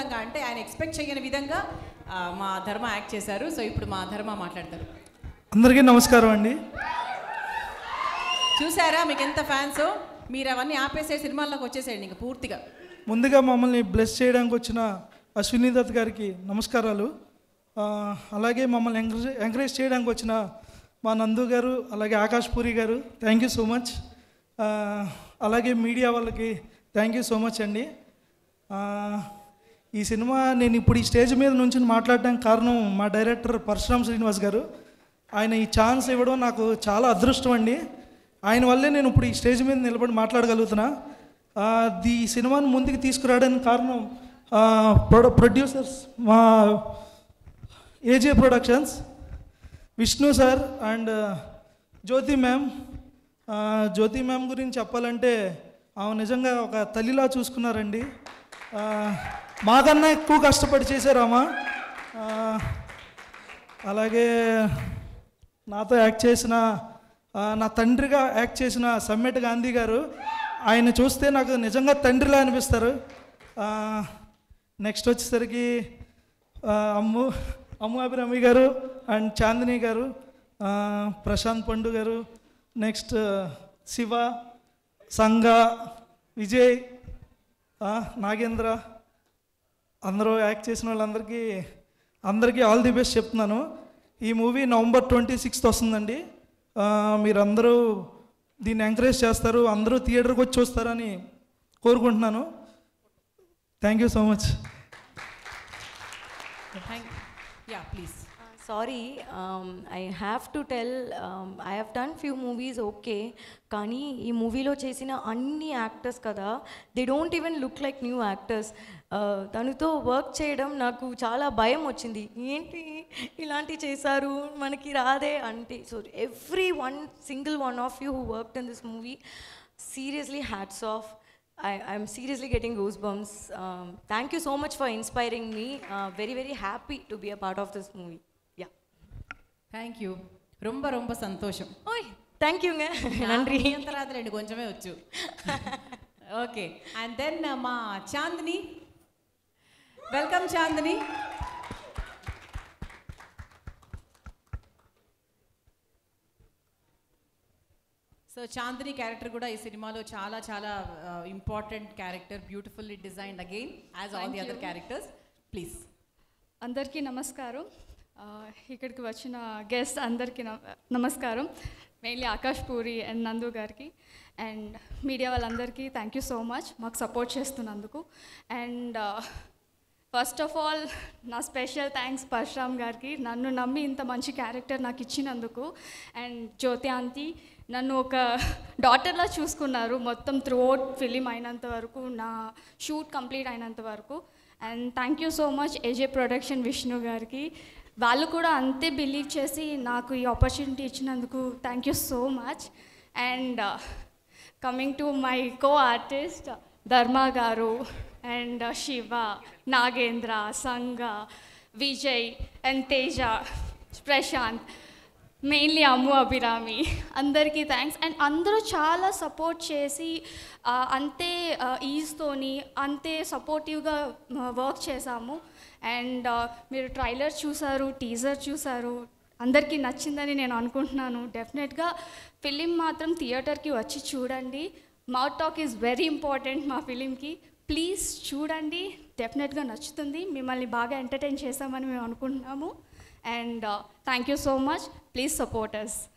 అంటే ఆయన ఎక్స్పెక్ట్ చేయని విధంగా మా ధర్మ యాక్ట్ చేశారు సో ఇప్పుడు మా ధర్మ మాట్లాడతారు అందరికీ నమస్కారం అండి చూసారా మీకు ఎంత ఫ్యాన్స్ మీరు అవన్నీ ఆపేసే సినిమాల్లోకి వచ్చేసేయండి ఇంకా పూర్తిగా ముందుగా మమ్మల్ని బ్లెస్ చేయడానికి వచ్చిన అశ్విని దత్ గారికి నమస్కారాలు అలాగే మమ్మల్ని ఎంకరేజ్ ఎంకరేజ్ చేయడానికి వచ్చిన మా నందు గారు అలాగే Akash Puri garu thank you so much అలాగే మీడియా వాళ్ళకి థ్యాంక్ యూ సో మచ్ అండి ఈ సినిమా నేను ఇప్పుడు ఈ స్టేజ్ మీద నుంచి మాట్లాడడానికి కారణం మా డైరెక్టర్ పరశురామ్ శ్రీనివాస్ గారు ఆయన ఈ ఛాన్స్ ఇవ్వడం నాకు చాలా అదృష్టం అండి ఆయన వల్లే నేను ఇప్పుడు ఈ స్టేజ్ మీద నిలబడి మాట్లాడగలుగుతున్నా ఈ సినిమాను ముందుకు తీసుకురావడానికి కారణం ప్రొడ ప్రొడ్యూసర్స్ మా AJ productions Vishnu sir and Jyothi ma'am Jyothi ma'am గురించి చెప్పాలంటే ఆమె నిజంగా ఒక తల్లిలా చూసుకున్నారండి మాకన్నా ఎక్కువ కష్టపడి చేశారమ్మా అలాగే నాతో యాక్ట్ చేసిన నా తండ్రిగా యాక్ట్ చేసిన సమ్మెట్ గాంధీ గారు ఆయన చూస్తే నాకు నిజంగా తండ్రిలా అనిపిస్తారు నెక్స్ట్ వచ్చేసరికి అమ్ము అమ్ము అభిరామి గారు అండ్ చాందిని గారు ప్రశాంత్ పండు గారు నెక్స్ట్ శివ సంగ విజయ్ నాగేంద్ర అందరూ యాక్ట్ చేసిన వాళ్ళందరికీ అందరికీ ఆల్ ది బెస్ట్ చెప్తున్నాను ఈ మూవీ నవంబర్ ట్వంటీ సిక్స్త్ వస్తుందండి మీరందరూ దీన్ని ఎంకరేజ్ చేస్తారు అందరూ థియేటర్కి వచ్చి చూస్తారని కోరుకుంటున్నాను thank you so much yeah please sorry I have to tell I have done few movies okay కానీ ఈ మూవీలో చేసిన అన్ని యాక్టర్స్ కదా they don't even look like new actors తనతో వర్క్ చేయడం నాకు చాలా భయం వచ్చింది ఏంటి ఇలాంటి చేశారు మనకి రాదే అంటే so everyone single one of you who work in this movie seriously hats off I, I'm seriously getting goosebumps. Um, thank you so much for inspiring me. Uh, very, very happy to be a part of this movie. Thank you ரொம்ப ரொம்ப சந்தோஷம் ஓய் தேங்க்யூங்க நன்றி தராது ரெண்டு கொஞ்சமே వచ్చు ఓకే అండ్ దెన్ మా Chandini welcome Chandini so Chandini character కూడా ఈ సినిమాలో చాలా చాలా important character beautifully design again as all the other characters please అందరికీ నమస్కారం ఇక్కడికి వచ్చిన గెస్ట్ అందరికీ నమస్కారం మెయిన్లీ ఆకాష్ పూరి అండ్ నందు గారికి అండ్ మీడియా వాళ్ళందరికీ థ్యాంక్ యూ సో మచ్ మాకు సపోర్ట్ చేస్తున్నందుకు అండ్ ఫస్ట్ ఆఫ్ ఆల్ నా స్పెషల్ థ్యాంక్స్ పరశురామ్ గారికి నన్ను నమ్మి ఇంత మంచి క్యారెక్టర్ నాకు ఇచ్చినందుకు అండ్ జ్యోతి నన్ను ఒక డాటర్లా చూసుకున్నారు మొత్తం త్రూఅవుట్ ఫిలిం అయినంత వరకు నా షూట్ కంప్లీట్ అయినంత వరకు and thank you so much AJ production Vishnu గారికి వాళ్ళు కూడా అంతే బిలీవ్ చేసి నాకు ఈ ఆపర్చునిటీ ఇచ్చినందుకు thank you so much and coming to my co artist Dharma garu and Shiva Nagendra Sanga Vijay and Teja Prashant mainly Ammu Abhirami అందరికీ థ్యాంక్స్ అండ్ అందరూ చాలా సపోర్ట్ చేసి అంతే ఈజ్తోని అంతే సపోర్టివ్గా వర్క్ చేశాము అండ్ మీరు ట్రైలర్ చూసారు టీజర్ చూసారు అందరికీ నచ్చిందని నేను అనుకుంటున్నాను డెఫినెట్గా ఫిలిం మాత్రం థియేటర్కి వచ్చి చూడండి mouth talk is very important మా ఫిలింకి ప్లీజ్ చూడండి డెఫినెట్గా నచ్చుతుంది మిమ్మల్ని బాగా ఎంటర్టైన్ చేశామని మేము అనుకుంటున్నాము And uh, thank you so much. Please support us.